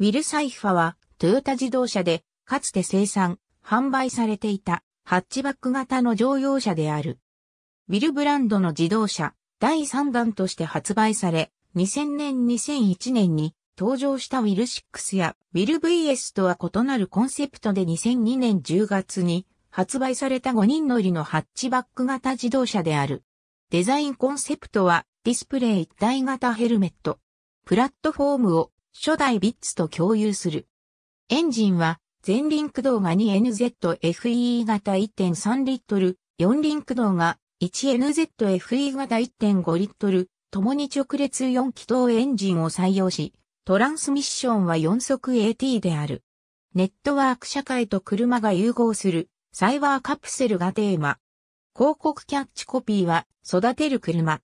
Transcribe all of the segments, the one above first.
ウィルサイファは、トヨタ自動車で、かつて生産、販売されていた、ハッチバック型の乗用車である。ウィルブランドの自動車、第3弾として発売され、2000年2001年に登場したウィル6やウィル VS とは異なるコンセプトで2002年10月に発売された5人乗りのハッチバック型自動車である。デザインコンセプトはディスプレイ一体型ヘルメット。プラットフォームを初代ビッツと共有する。エンジンは前輪駆動が 2NZFE 型1.3リットル、4輪駆動が 1NZFE 型1.5リットル、共に直列4気筒エンジンを採用し、トランスミッションは4速 AT である。ネットワーク社会と車が融合するサイバーカプセルがテーマ。広告キャッチコピーは育てる車。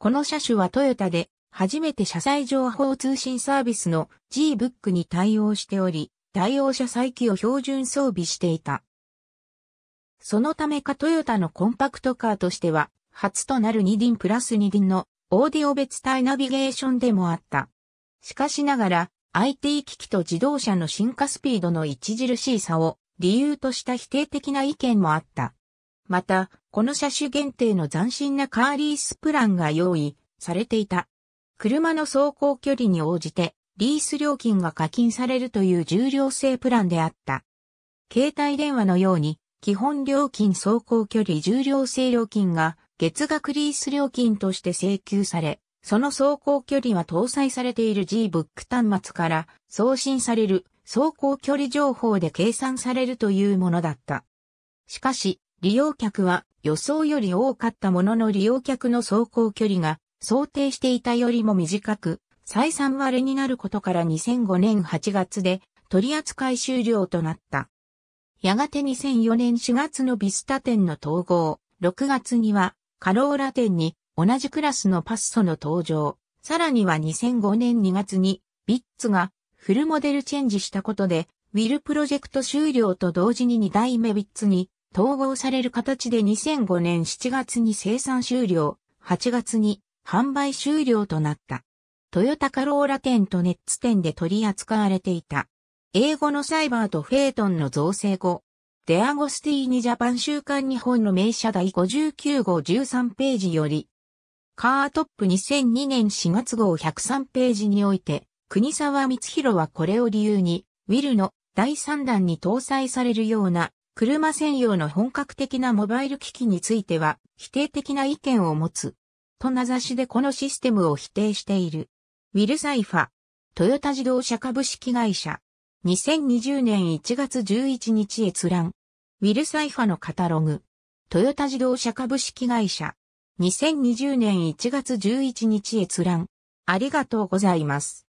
この車種はトヨタで初めて車載情報通信サービスの G-Book に対応しており、対応車載機を標準装備していた。そのためかトヨタのコンパクトカーとしては、初となる2輪プラス2輪のオーディオ別体ナビゲーションでもあった。しかしながら、IT 機器と自動車の進化スピードの著しい差を理由とした否定的な意見もあった。また、この車種限定の斬新なカーリースプランが用意されていた。車の走行距離に応じてリース料金が課金されるという重量制プランであった。携帯電話のように基本料金走行距離重量制料金が月額リース料金として請求され、その走行距離は搭載されている Gbook 端末から送信される走行距離情報で計算されるというものだった。しかし、利用客は予想より多かったものの利用客の走行距離が想定していたよりも短く、再三割れになることから2005年8月で取扱い終了となった。やがて2004年4月のビスタ店の統合、6月にはカローラ店に同じクラスのパッソの登場、さらには2005年2月にビッツがフルモデルチェンジしたことで、ウィルプロジェクト終了と同時に2代目ビッツに統合される形で2005年7月に生産終了、8月に販売終了となった。トヨタカローラ店とネッツ店で取り扱われていた。英語のサイバーとフェイトンの造成後、デアゴスティーニジャパン週刊日本の名社第59号13ページより、カートップ2002年4月号103ページにおいて、国沢光弘はこれを理由に、ウィルの第3弾に搭載されるような車専用の本格的なモバイル機器については否定的な意見を持つ。と名指しでこのシステムを否定している。ウィルサイファ、トヨタ自動車株式会社、2020年1月11日閲覧、ウィルサイファのカタログ、トヨタ自動車株式会社、2020年1月11日閲覧、ありがとうございます。